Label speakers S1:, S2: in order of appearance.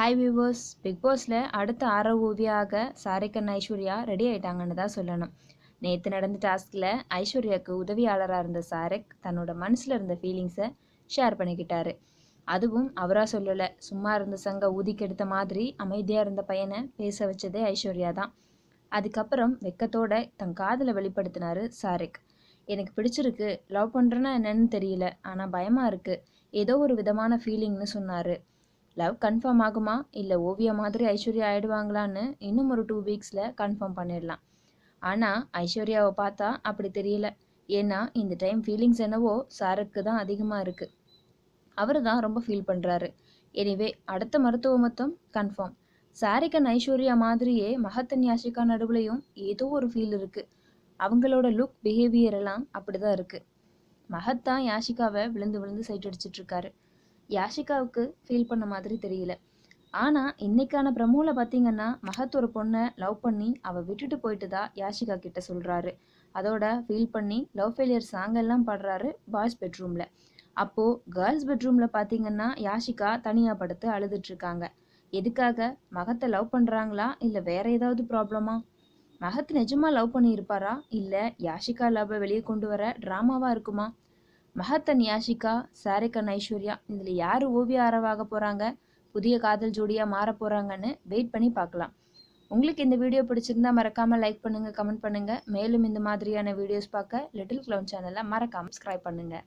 S1: hi viewers big பாஸில் அடுத்த அற ஓவியாக சாரிகன் ஐஸ்வர்யா ரெடி ஆயிட்டாங்கன்னு தான் சொல்லணும் நேற்று நடந்த டாஸ்கில் ஐஸ்வர்யாவுக்கு உதவியாளராக இருந்த சாரக் தன்னோட மனசில் இருந்த ஃபீலிங்ஸை ஷேர் பண்ணிக்கிட்டாரு அதுவும் அவராக சொல்லலை சும்மா இருந்த சங்க ஊதிக்கெடுத்த மாதிரி அமைதியாக இருந்த பையனை பேச வச்சதே ஐஸ்வர்யா தான் அதுக்கப்புறம் வெக்கத்தோட தன் காதில் வெளிப்படுத்தினார் சாரிக் எனக்கு பிடிச்சிருக்கு லவ் பண்ணுறேன்னா என்னன்னு தெரியல ஆனால் பயமாக இருக்குது ஏதோ ஒரு விதமான ஃபீலிங்னு சொன்னார் லவ் கன்ஃபார்ம் ஆகுமா இல்லை ஓவியா மாதிரி ஐஸ்வர்யா ஆகிடுவாங்களான்னு இன்னும் ஒரு டூ வீக்ஸில் கன்ஃபார்ம் பண்ணிடலாம் ஆனால் ஐஸ்வர்யாவை பார்த்தா அப்படி தெரியல ஏன்னா இந்த டைம் ஃபீலிங்ஸ் என்னவோ சாருக்கு தான் அதிகமாக இருக்குது அவர் தான் ரொம்ப ஃபீல் பண்ணுறாரு எனிவே அடுத்த மருத்துவ மொத்தம் கன்ஃபார்ம் சாரிக்கன் ஐஸ்வர்யா மாதிரியே மகத்தன் யாஷிகா நடுவுலையும் ஏதோ ஒரு ஃபீல் இருக்குது அவங்களோட லுக் பிஹேவியர் எல்லாம் அப்படி தான் இருக்குது மகத்தான் யாஷிகாவை விழுந்து விழுந்து சைட் அடிச்சிட்ருக்காரு இருக்காரு யாஷிகாவுக்கு ஃபீல் பண்ண மாதிரி தெரியல ஆனால் இன்னைக்கான பிரமோவில் பார்த்தீங்கன்னா மகத் ஒரு பொண்ணை லவ் பண்ணி அவள் விட்டுட்டு போயிட்டு தான் யாஷிகா கிட்ட சொல்கிறாரு அதோட ஃபீல் பண்ணி லவ் ஃபெயிலியர் சாங்கெல்லாம் பாடுறாரு பாய்ஸ் பெட்ரூமில் அப்போது கேர்ள்ஸ் பெட்ரூமில் பார்த்தீங்கன்னா யாஷிகா தனியாக படுத்து அழுதுட்ருக்காங்க எதுக்காக மகத்தை லவ் பண்ணுறாங்களா இல்லை வேறு ஏதாவது ப்ராப்ளமா மகத் நிஜமாக லவ் பண்ணியிருப்பாரா இல்லை யாஷிகா லவ்வை வெளியே கொண்டு வர ட்ராமாவாக இருக்குமா மஹத்தன் யாஷிகா சாரேகன் ஐஸ்வர்யா இதில் யார் ஓவிய ஆரவாக போகிறாங்க புதிய காதல் ஜோடியாக மாற போகிறாங்கன்னு வெயிட் பண்ணி பார்க்கலாம் உங்களுக்கு இந்த வீடியோ பிடிச்சிருந்தா மறக்காமல் லைக் பண்ணுங்கள் கமெண்ட் பண்ணுங்கள் மேலும் இந்த மாதிரியான வீடியோஸ் பார்க்க லிட்டில் க்ளவுன் சேனலை மறக்காமல் சப்ஸ்கிரைப் பண்ணுங்கள்